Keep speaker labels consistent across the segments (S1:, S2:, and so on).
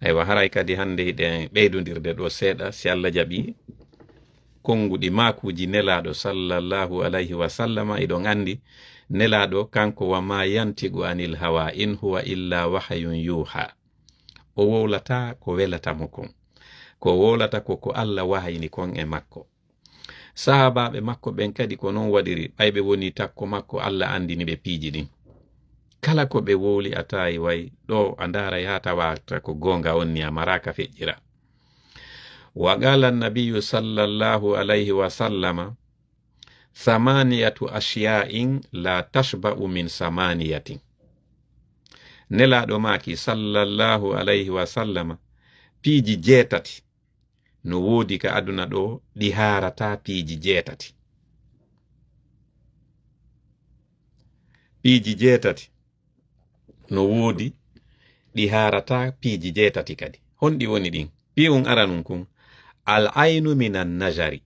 S1: aywa haray kadi hannde iɗe ɓeydodirde ɗo seeɗa si allah jaɓi konnguɗi makuji nelaɗo sallllahu alayhi wa sallama iɗon anndi nelaɗo kanko wama yantigu anil hawa in huwa illa wahayun yuha o wowlata ko welatamo kon ko wowlata ko ko allah wahayni kon e makko sahabaɓe makko ɓen kadi ko non waɗiri ɓayɓe woni takko makko allah andini ɓe piiji ɗin kala ko ɓe woli a tawi way ɗo a ndara yahata warta ko gonga on ni a maraka feƴƴira wa qala annabiyu sallallahu alayhi wa sallama samaniyatu ashiya'in la tashba'u min samaniyatin nelaɗo maki sallallahu alayhi wa sallama piiji jeetati no woodi ka aduna ɗo ɗi harata piiji jeetati piiji jeetati no woodi ɗi harata piiji jeetati kadi honɗi woni ɗin pi'un aranun kun al ainu minan najari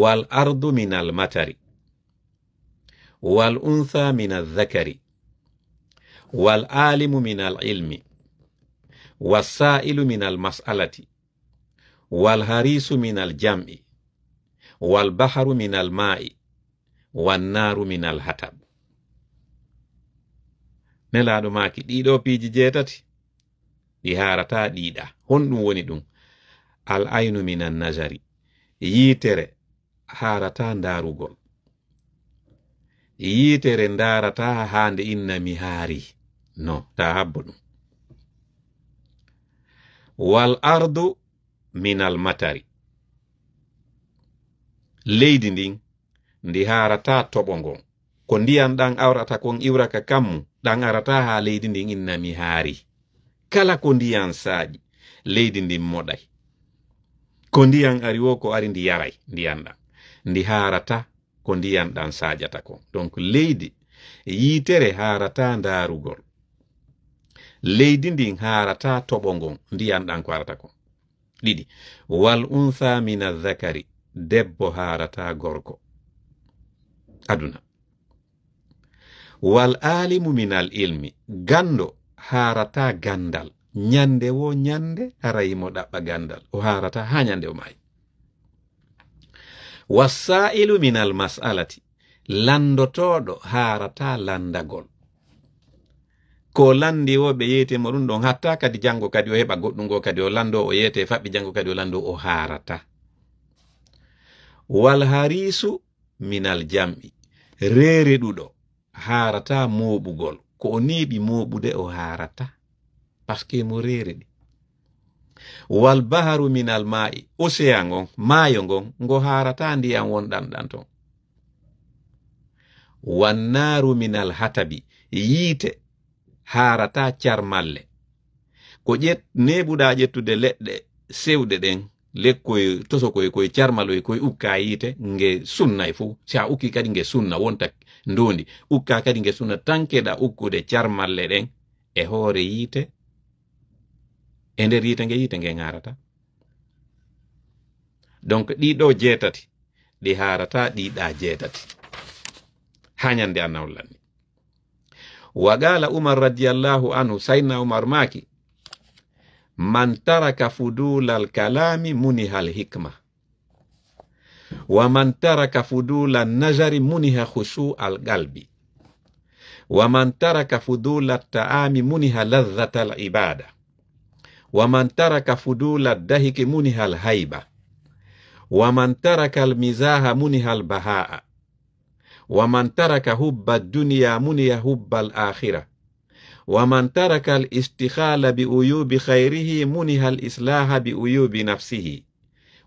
S1: wal ardu min al matari wal untha min al dhakari wal alimu min al ilmi والسائل من المسألة والهريس من الجمع والبحر من الماء والنار من الحطب nelaaɗo maaki ɗiɗo piiji jeetati ɗi haarata ɗiɗa honɗum woni ɗum al aynu minan najari yiitere haarata ndaarugol yiitere ndaarata haa nde inna mi haari no taa habbo ɗum wal ardu minal matari leydi ndin ndi haarata toɓo ngon ko ndiyan ɗan awrata kon iwraka kammum ɗan arata ha leydi ndin innami haari kala ko ndiyan saaji leydi ndin moɗay ko ndiyan ari wo ko ari ndi yaray ndiyan ɗan ndi haarata ko ndiyan ɗan saajata ko donc leydi yiitere haarata ndaarugol leydi ndin haarata toɓo ngon ndiyan ɗan ko arata ko ɗiɗi wal untha min adhakari debbo haarata gorko aduna wal alimu min al ilmi gando harata gandal ñande wo ñande harayimo ɗaɓɓa gandal o harata ha ñande o maayi wassa'ilu min al mas'alati landotoɗo harata landagol ko landi wo ɓe yiyete mo ɗum ɗon hatta kadi jango kadi o heɓa goɗɗum go kadi o lando o yiyete faɓɓi jango kadi o lando o harata wal harisu min al jamɓi reeri ɗuɗo haarata moɓugol ko o neeɓi moɓude o haarata parce que mo reere ɗe walbaharu minal maa'i océan ngon maayo ngon ngo haarata ndiyam wonɗan ɗan ton wannaru minal hatabi yiite haarata carmalle ko ƴet neɓuɗa ƴettude leɗɗe sewɗe ɗen lekkoye tosokoye koye carmaloye koye ukka yiite nge sunnay fo si a ukki kadi nge sunna wonta ndondi ukka kadi ngesuna tankeɗa ukkude carmalle ɗen e hoore yiite e nder yiite nge yiite nge garata donc ɗiɗo jeetati ɗi harata ɗiɗa jeetati ha ñande annawollanni wa gala umar radiallahu anhu sayna umar maki man taraka fudulal kalami munihal hikma ومن ترك فضول النجر منها خشوع القلب ومن ترك فضول الطعام منها لذة العبادة ومن ترك فضول الضحك منها الهيبة ومن ترك المزاح منها البهاء ومن ترك حب الدنيا منها حب الآخرة ومن ترك الاستخال بأيوب خيره منها الإصلاح بأيوب نفسه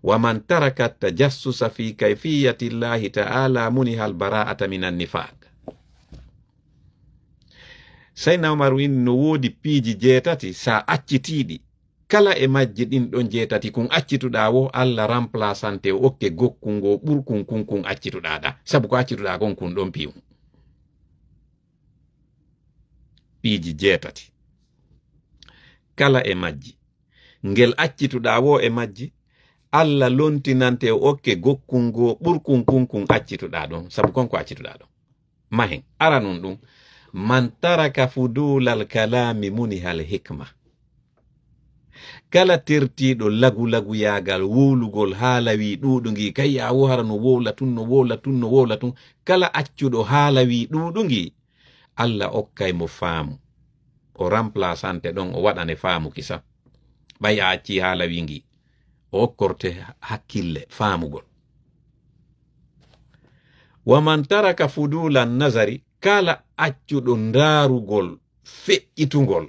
S1: waman tarakat tajassusa fi kayfiyati llahi taala munihal bara'ata minan nifaq sayna umar win no woodi piiji jeetati sa accitiiɗi kala e majji ɗin ɗon jeetati kun accituɗa wo allah remplaçante o okke gokkungo ɓurkun kun kun accituɗaɗa sabu ko accituɗa kon kun ɗon piiw piiji jeetati kala e majji ngel accituɗa wo e majji allah lontinante e okke gokkun ngo ɓurkun kunkun accituɗa ɗon sabu konko accituɗa ɗon mahen aranun ɗum man taraka fudulal kalami munihal hikma kala tertiɗo lagu laguyagal wowlugol haalawi ɗuɗugi kayya wohara no wowla tun no wowla tun no wowla tun kala accuɗo haalawi ɗuɗugi allah okkay mo faamu o remplacante ɗon o waɗane faamu kisa ɓay a acci haalawi ngi o hokkorte hakkille faamugol waman taraka fudulan nasari kala accuɗo ndaarugol feƴƴitugol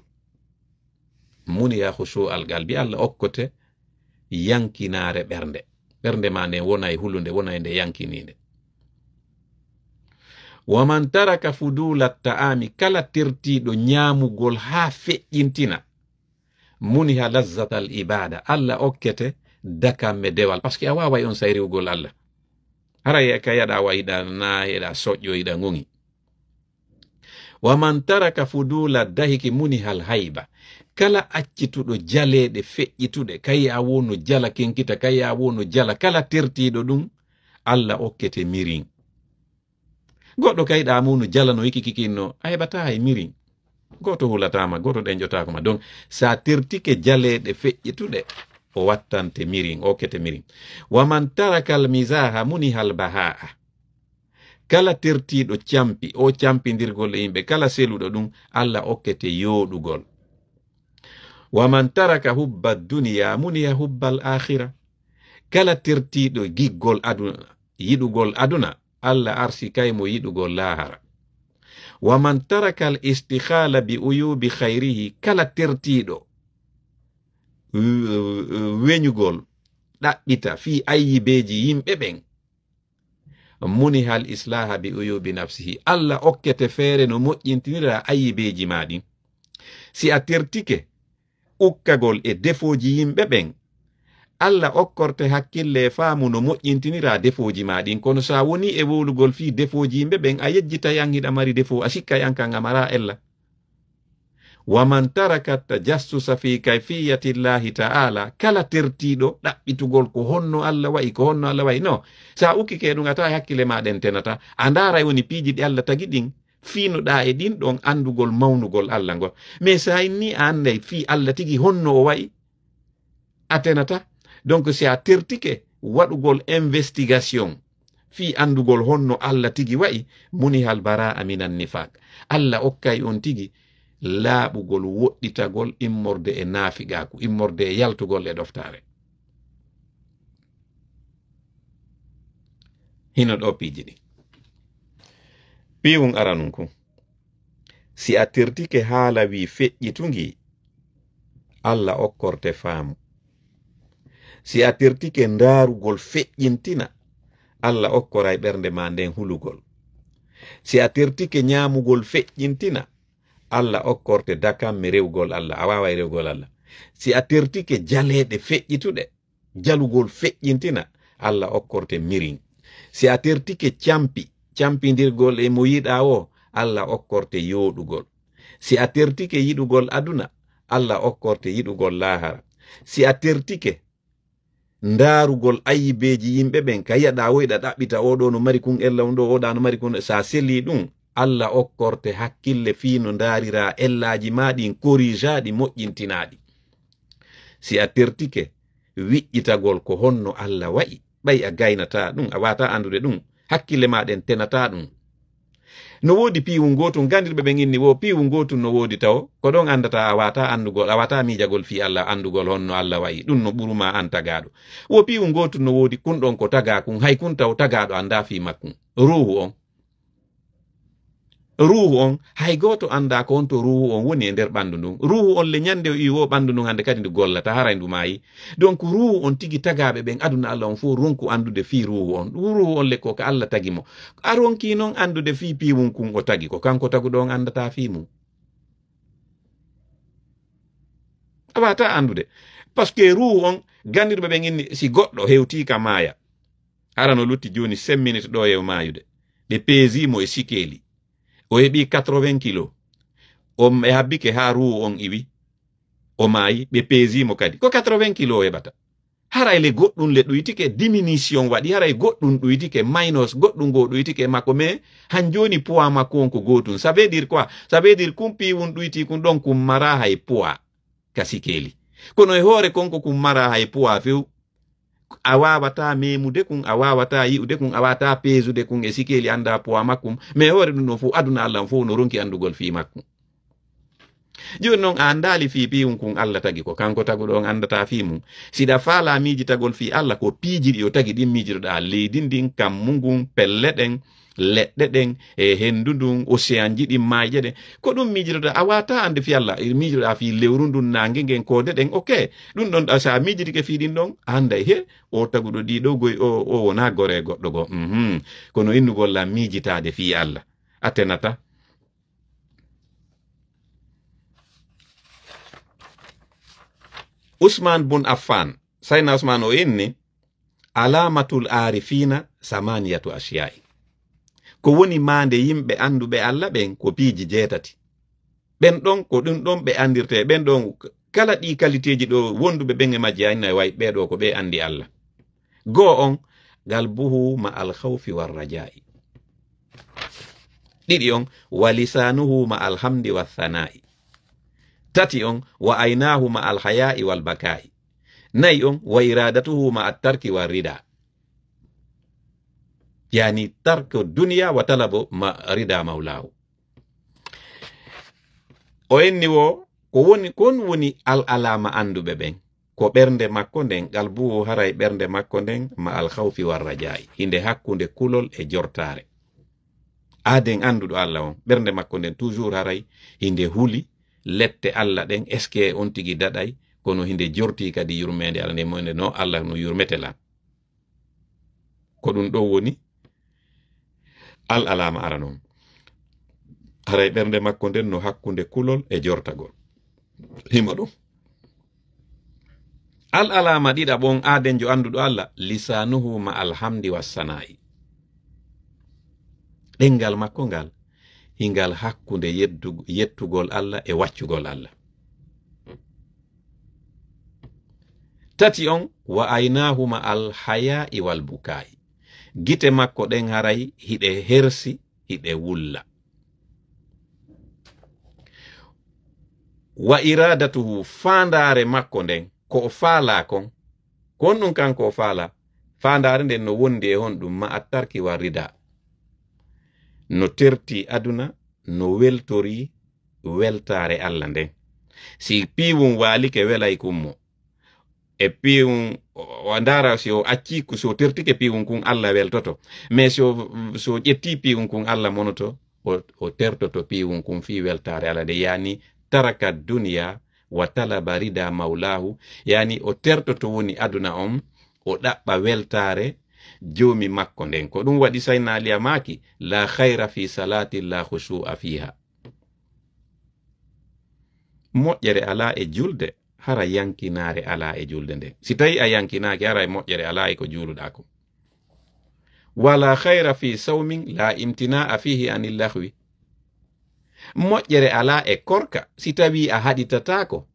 S1: muni ya husual gal bi allah hokkote yankinaare ɓernde ɓernde ma nde wona e hulunde wona e nde yankininde waman taraka fudula ta'ami kala tirtiɗo ñaamugol haa feƴƴintina muniha lazzatal ibada allah okkete okay dakamme dewal par ce que a waway on say riwgol allah haray ka yaɗa wayiɗa na yeɗa soƴƴo yiɗa gongi wa man taraka fudula dahiki munihal hayba kala accituɗo jaleɗe feƴƴituɗe kay a wono jala kenkita kay a wono jala kala tertiɗo ɗum allah okkete mirin goɗɗo kayiɗa muno jalano yikikikinno a heɓata hay mirin goto hulatama goto ɗen ƴotakoma donc sa tertike jaleɗe feƴƴituɗe o wattante mirin o kete mirin waman taraka al misaha munihal baha'a kala tertiɗo campi o campidirgol e yimɓe kala seluɗo ɗum allah okkete yoɗugol waman taraka hubba duniya muniya hubba al akhira kala tertiɗo giggol aduna yiɗugol aduna allah arsi kaymo yiɗugol lahara waman taraka al istihala bi uyubi khayrihi kala tertiɗo weñugol ɗaɓɓita fi ayyibeji yimɓe ɓen muni hal islaha bi uyubi nafsihi allah okkete feere no moƴƴintinira ayyibeji maɗin si a tertike ukkagol e defoji yimɓe ɓen allah okkorte hakkille e faamu no moƴƴintinira defoji maɗin kono sa woni e wowlugol fi defoji yimɓe ɓen a yejjitayan hiɗa mari defo a sikkayan kan a mara ellah waman tarakat tajassusa fi kayfiyati llahi taala kala tertiɗo ɗaɓɓitugol ko honno allah wayi ko honno allah wayi no sa ukkike ɗum ata hakkille maɗen tenata a ndara woni piiji ɗi allah tagui ɗin finoɗa e ɗin ɗon andugol mawnugol allah ngol mais sa inni a andai fi allah tigui honno o wayi a tenata donc si a tertike waɗugol investigation fi andugol honno allah tigui wayi munihal bara'a minan nifak allah okkay on tigui laaɓugol woɗɗitagol immorde e naafigaaku immorde e yaltugol e ɗoftaare hino ɗo piiji ɗi piiwun aranun ku si a tirtike haala wi feƴƴitugi allah okkorte faamu si a tirtike ndaarugol feƴƴintina allah okkoray ɓernde ma nden hulugol si a tirtike nyaamugol feƴƴintina allah okkorte dakam mi rewgol allah a wawa e rewgol allah si a tertike jaleeɗe feƴƴituɗe jalugol feƴƴintina allah okkorte mirin si a tertike campi campidirgol e mo yiɗa o allah okkorte yooɗugol si a tertike yiɗugol aduna allah okkorte yiɗugol laahara si a tertike ndaarugol ayibeeji yimɓe ɓen kayiyaɗa woyɗa e ɗaɓɓita oɗo no mari kun ellam ɗo oɗa no mari kun sa selli ɗum allah okkorte hakkille fiino ndarira ellaji maɗin korijaɗi moƴƴintinaɗi si a tertike wiƴƴitagol ko honno allah wa'i ɓayi a gaynata ɗum a wata andude ɗum hakkille maɗen tenata ɗum no wodi piwu gotum gandirɓe ɓe inni wo piwu gotum no wodi taw ko ɗon andata a wata andugol a wata mijagol fi allah andugol honno allah wayi ɗum no ɓuruma an tagaɗo wo piwu gotum no wodi kunɗon ko taga kum hay kun taw tagaɗo anda fi makkum ruhu on ruhu on hay goto anda ko wonto ruhu on woni e nder ɓandu ndun ruhu on le ñande iwo ɓandu ndun hande kadi ndu gollata haray ndu mayi donc ruhu on tigui tagaɓe ɓen aduna allah on fo ronku andude fi ruhu on ruhu on le koko allah tagimo a ronki noon andude fi piwum kum o tagi ko kanko taguɗo on andata fi mum awata andude par ce que ruhu on gandirɓe ɓen inni si goɗɗo hewti ka maya arano lutti joni sem minute ɗo yew mayude ɓe peesimo e sikeli o heɓi 80 kilo o yabbike e haa ruwo on iwi o maayi ɓe pesimo kadi ko 80 kilo o heɓata haray le goɗɗum le ɗoytike diminution waɗi haray goɗɗum ɗuytike minus goɗɗum go ɗuytike makko mais han joni poids makko on ko gotum ça veut dire quoi ça veut dire kumpiwun ɗoyti kun ɗon kum mara hay e poids kasikeli kono e hoore konko kum mara hay e poids few a wawata memude kum a wawata yiude kum a wawata pesude kum e sikeli anda poi makkum mais hoore ɗum ɗon fo aduna allahn fo no ronki andugol fi makkum joni noon a andali fi piiwum kon allah tagi ko kanko tagu ɗon anndata fi mum siɗa faala miijitagol fi allah ko piijiɗi yo tagi ɗin miijitoɗa leydi ndin kammu ngun pelle ɗen leɗɗe ɗen e eh, henndu ndun océan ji ɗin maaje ɗen ko ɗum miijitoɗa a wata ande fi allah eh, miijitoɗa fi lewru ndun nangue ngen koode ɗen ok ɗum ɗon sa miijitike fi ɗin ɗon anday he o taguɗo ɗiɗo goy o o wona gore goɗɗo go mhm. kono innugol miijitade fi allah a tenata usman bun affan sayna usman o inni alamatul arifina samaniyatu ashiyai ko woni maande yimɓe anduɓe allah ɓen ko piiji jeetati ɓen ɗon ko ɗum ɗon ɓe andirte ɓen ɗon kala ɗi kaliteji ɗo wonduɓe ɓen e majji anna e way ɓeɗo ko ɓe andi allah goo on galbuhu ma alhawfi warrajai ɗiɗi on walisanuhu ma alhamdi wathanai tati on wa aynahuma alhayai walbakai nayi on wa iradatuhuma attarki warida yani tarko duniya wa talabo ma rida maulahu o enni wo ko woni kon woni al alama anduɓe ɓen ko ɓernde makko nden galbuwo haray ɓernde makko nden ma alhawfi warrajai hinde hakkunde kulol e jortare aden anduɗo allah on ɓernde makko nden toujours haray hinde huli lette allah ɗen est ce que on tigi daɗay kono hinde jorti kadi yurmede allah ndemone no allah no yurmete lan ko ɗum ɗo woni al alama ara noon haray ɓernde makko nden no hakkunde kulol e jortagol hima ɗum al alama ɗiɗa ɓon aden jo anduɗo allah lisanuhu ma alhamdi wassana'i ɗengal makko ngal hingal hakkunde yettugol allah e waccugol allah tati on wa aynahuma al hayai wal bukayi gite makko ɗen haray hiɗe hersi hiɗe wulla wa iradatuhu fandare makko nden ko o faala kon kon ɗum kanko o faala fandare nden no wondi e hon ɗum ma attarki wa rida no terti aduna no weltori weltare allah nden si piwum walike welay kummo e piwum o ndara si o acci so tertike piwum kun allah weltoto mais so ƴetti so piwum kun allah monoto o, o tertoto piwum kun fi weltare allah nde yani taraka duniya wa talaba rida maulahu yani o tertoto woni aduna on o ɗaɓɓa weltare jomi makko nden ko ɗum waɗi say naaliya maaki la hayra fi salati la khusua fiha moƴƴere ala e julde hara yankinaare ala e julde nde si tawi a yankinaaki hara e moƴƴere ala e ko juuluɗa ko wala hayra fi sawmin la imtinaa fihi ani lahwi moƴƴere ala e korka si tawi a haɗitataako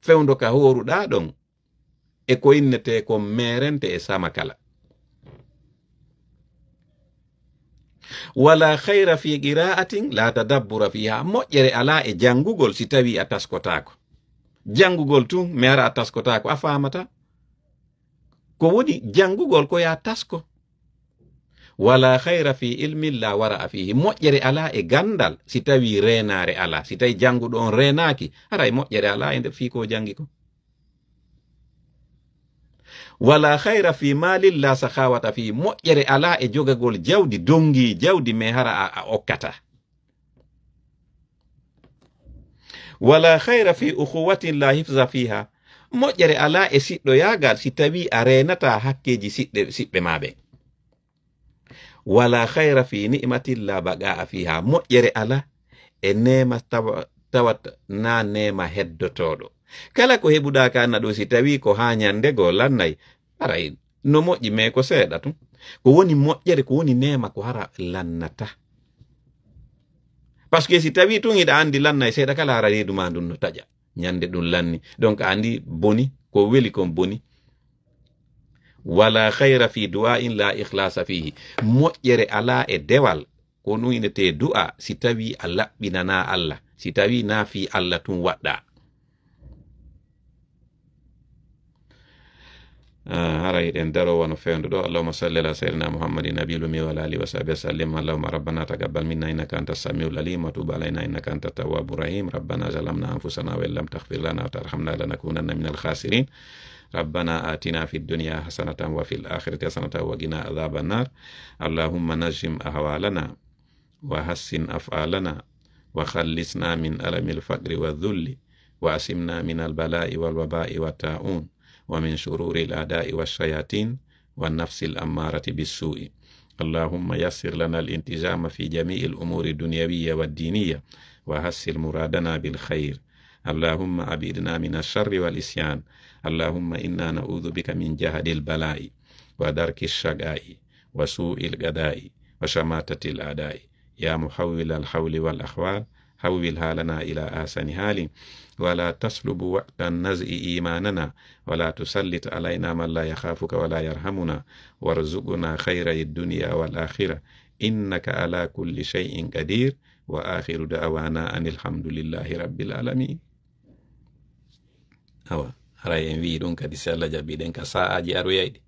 S1: fewndo ka horuɗa ɗon e ko innete kon merente e sama kala wala khayra fi qira'atin la tadabbura fiha moƴƴere ala e jangugol si tawi a taskotako jangugol tun mi ara a taskotako a famata ko woni jangugol ko ya tasko wala khayra fi ilmin la wara a fihi moƴƴere ala e gandal si tawi renare ala si tawi janguɗo on renaki ara e moƴƴere ala e nde fi ko jangi ko wala hayra fi malin la sahawata fi moƴƴere ala e jogagol jawdi dongi jawdi me hara a a okkata wala hayra fi ukhuwatin la hifza fiha moƴƴere ala e siɗɗo yagal si tawi a renata hakkeji siɗɗe siɓɓe maɓe wala hayra fi nimatin la baga a fiha moƴƴere ala e nema tawa tawat na nema heddotoɗo kala ko heɓuɗa kana ɗo si tawi ko ha nyandego lannayi aray no moƴƴi me ko seeɗa tum ko woni moƴƴere ko woni nema ko hara lannata par ce que si tawi tun iɗa andi lannayi seeɗa kala hara reeduma ndun no taƴa nyande ɗum lanni donc andi boni ko weli kon boni wala hayra fi duwa'in la ikhlasa fihi moƴƴere ala e dewal ko ɗum inete du'a si tawi a laɓɓinana allah si tawi na fi allah tun waɗɗa هلا آه، يدين درو فين دو اللهم صل على سيدنا محمد النبي الأمي وعلى آله وصحبه وسلم اللهم ربنا تقبل منا إنك أنت السميع العليم وتوب علينا إنك أنت التواب الرحيم ربنا ظلمنا أنفسنا وإن لم تغفر لنا وترحمنا لنكونن من الخاسرين ربنا آتنا في الدنيا حسنة وفي الآخرة حسنة وقنا عذاب النار اللهم نجم أهوالنا وحسن أفعالنا وخلصنا من ألم الفقر والذل وأسمنا من البلاء والوباء والتاؤون ومن شرور الأعداء والشياطين والنفس الأمارة بالسوء اللهم يسر لنا الانتزام في جميع الأمور الدنيوية والدينية وهسل مرادنا بالخير اللهم أبعدنا من الشر والإسيان اللهم إنا نعوذ بك من جهد البلاء ودرك الشقاء وسوء القداء وشماتة الأداء يا محول الحول والأحوال حولها لنا إلى آسن حال ولا تسلب وقت النزء إيماننا ولا تسلط علينا من لا يخافك ولا يرحمنا وارزقنا خير الدنيا والآخرة إنك على كل شيء قدير وآخر دعوانا أن الحمد لله رب العالمين awa hara en wi ɗum kadi so allah jaɓi ɗen ka sa'aji